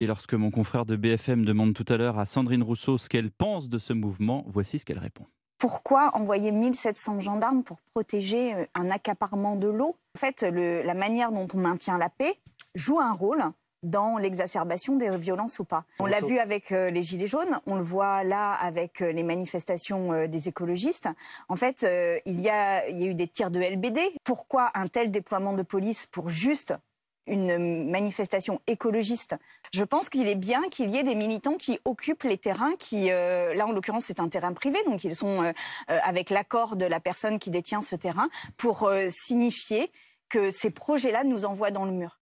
Et lorsque mon confrère de BFM demande tout à l'heure à Sandrine Rousseau ce qu'elle pense de ce mouvement, voici ce qu'elle répond. Pourquoi envoyer 1700 gendarmes pour protéger euh, un accaparement de l'eau En fait, la manière dont on maintient la paix joue un rôle dans l'exacerbation des violences ou pas. On l'a vu avec euh, les Gilets jaunes, on le voit là avec euh, les manifestations des écologistes. En fait, il il, y a, eu des tirs de LBD. Pourquoi un tel déploiement de police pour juste une manifestation écologiste. Je pense qu'il est bien qu'il y ait des militants qui occupent les terrains qui, euh, là en l'occurrence c'est un terrain privé, donc ils sont euh, euh, avec l'accord de la personne qui détient ce terrain pour signifier que ces projets-là nous envoient dans le mur.